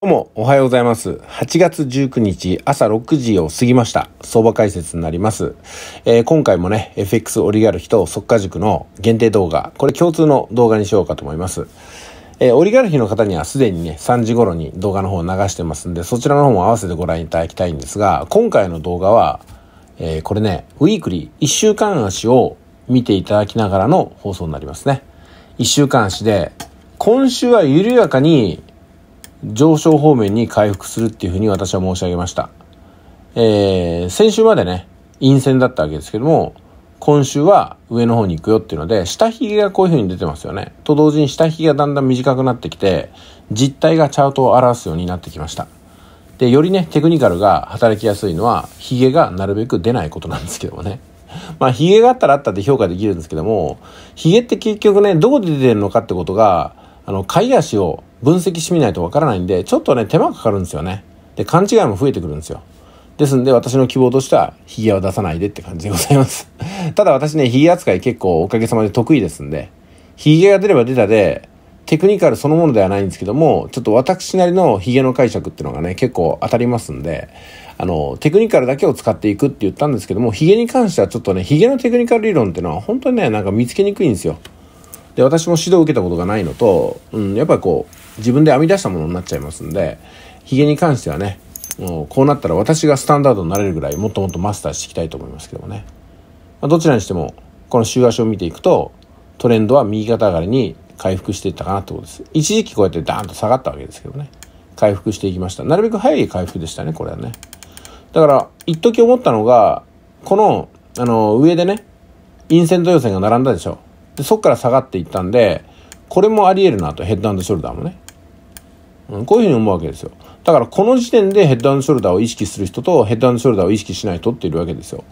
どうも、おはようございます。8月19日、朝6時を過ぎました。相場解説になります。えー、今回もね、FX オリガルヒと速化塾の限定動画、これ共通の動画にしようかと思います。えー、オリガルヒの方にはすでにね、3時頃に動画の方を流してますんで、そちらの方も合わせてご覧いただきたいんですが、今回の動画は、えー、これね、ウィークリー、1週間足を見ていただきながらの放送になりますね。1週間足で、今週は緩やかに上昇方面に回復するっていうふうに私は申し上げました。えー、先週までね、陰線だったわけですけども、今週は上の方に行くよっていうので、下髭がこういうふうに出てますよね。と同時に下髭がだんだん短くなってきて、実体がチャートを表すようになってきました。で、よりね、テクニカルが働きやすいのは、髭がなるべく出ないことなんですけどもね。まあ、髭があったらあったって評価できるんですけども、髭って結局ね、どこで出てるのかってことが、あの、買い足を分析してみないとわからないんで、ちょっとね、手間かかるんですよね。で、勘違いも増えてくるんですよ。ですんで、私の希望としては、ヒゲは出さないでって感じでございます ただ私ね、ヒゲ扱い結構おかげさまで得意ですんで、ヒゲが出れば出たで、テクニカルそのものではないんですけども、ちょっと私なりのヒゲの解釈っていうのがね、結構当たりますんで、あの、テクニカルだけを使っていくって言ったんですけども、ヒゲに関してはちょっとね、ヒゲのテクニカル理論っていうのは本当にね、なんか見つけにくいんですよ。で、私も指導を受けたことがないのと、うん、やっぱりこう、自分で編み出したものになっちゃいますんで、ヒゲに関してはね、もうこうなったら私がスタンダードになれるぐらいもっともっとマスターしていきたいと思いますけどもね。まあ、どちらにしても、この週足を見ていくと、トレンドは右肩上がりに回復していったかなってことです。一時期こうやってダーンと下がったわけですけどね。回復していきました。なるべく早い回復でしたね、これはね。だから、一時思ったのが、この、あの、上でね、陰線と陽線が並んだでしょ。で、そっから下がっていったんで、これもあり得るなと、ヘッドショルダーもね。うん、こういうふうに思うわけですよ。だからこの時点でヘッドショルダーを意識する人とヘッドショルダーを意識しない人っているわけですよ。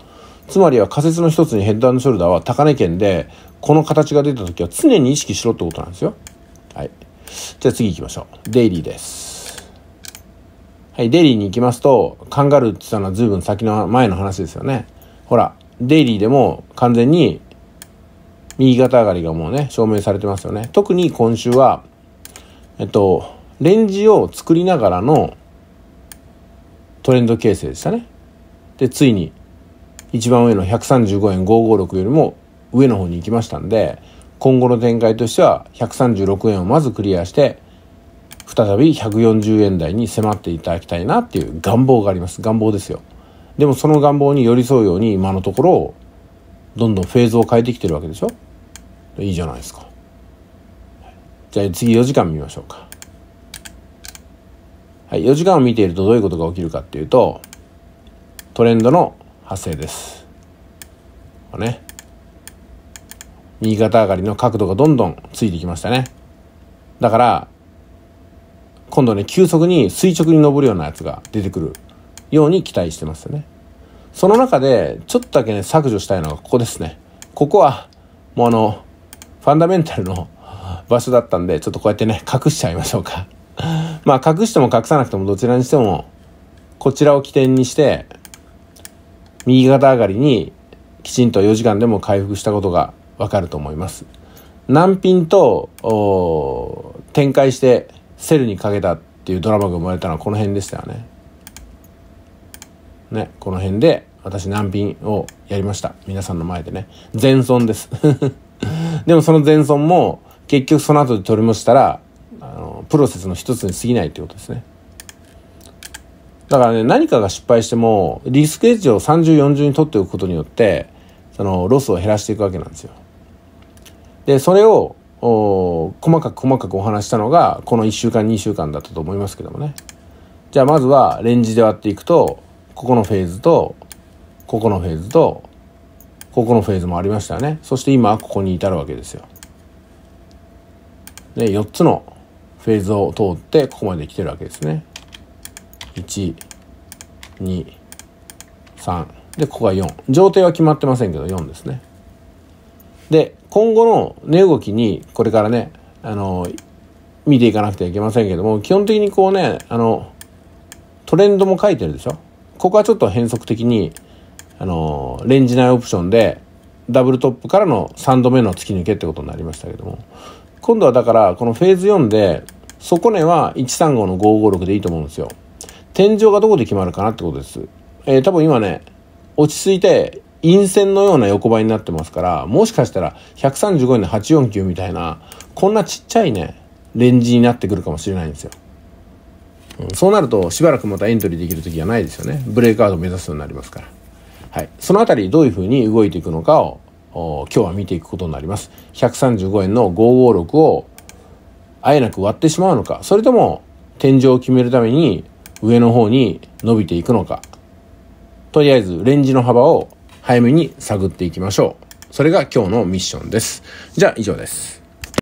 つまりは仮説の一つにヘッドショルダーは高値圏でこの形が出た時は常に意識しろってことなんですよ。はい。じゃあ次行きましょう。デイリーです。はい、デイリーに行きますと、カンガルーって言ったのは随分先の前の話ですよね。ほら、デイリーでも完全に右肩上がりがもうね、証明されてますよね。特に今週は、えっと、レンジを作りながらのトレンド形成でしたね。で、ついに一番上の135円556よりも上の方に行きましたんで、今後の展開としては136円をまずクリアして、再び140円台に迫っていただきたいなっていう願望があります。願望ですよ。でもその願望に寄り添うように今のところ、どんどんフェーズを変えてきてるわけでしょいいじゃないですか。じゃあ次4時間見ましょうか。はい、4時間を見ているとどういうことが起きるかっていうと、トレンドの発生です。ね。右肩上がりの角度がどんどんついてきましたね。だから、今度ね、急速に垂直に上るようなやつが出てくるように期待してますよね。その中で、ちょっとだけね、削除したいのがここですね。ここは、もうあの、ファンダメンタルの場所だったんで、ちょっとこうやってね、隠しちゃいましょうか。まあ隠しても隠さなくてもどちらにしても、こちらを起点にして、右肩上がりにきちんと4時間でも回復したことがわかると思います。難品と展開してセルにかけたっていうドラマが生まれたのはこの辺でしたよね。ね、この辺で私難品をやりました。皆さんの前でね。全損です。でもその全損も結局その後で取り戻したらプロセスの一つに過ぎないってことですね。だからね、何かが失敗しても、リスクエッジを30、40に取っておくことによって、その、ロスを減らしていくわけなんですよ。で、それを、お細かく細かくお話したのが、この1週間、2週間だったと思いますけどもね。じゃあ、まずは、レンジで割っていくと、ここのフェーズと、ここのフェーズと、ここのフェーズもありましたよね。そして今、ここに至るわけですよ。で、4つのフェーズを通ってここまで来てるわけですね。123でここが4上程は決まってませんけど4ですね。で今後の値動きにこれからねあの見ていかなくてはいけませんけども基本的にこうねあのトレンドも書いてるでしょここはちょっと変則的にあのレンジ内オプションでダブルトップからの3度目の突き抜けってことになりましたけども今度はだからこのフェーズ4で底値は135の556でいいと思うんですよ。天井がどこで決まるかなってことです。えー、多分今ね、落ち着いて陰線のような横ばいになってますから、もしかしたら135円の849みたいな、こんなちっちゃいね、レンジになってくるかもしれないんですよ。そうなるとしばらくまたエントリーできる時がないですよね。ブレイクアウト目指すようになりますから。はい。そのあたりどういうふうに動いていくのかを今日は見ていくことになります。135円の556をあえなく割ってしまうのか、それとも天井を決めるために上の方に伸びていくのか、とりあえずレンジの幅を早めに探っていきましょう。それが今日のミッションです。じゃあ以上です。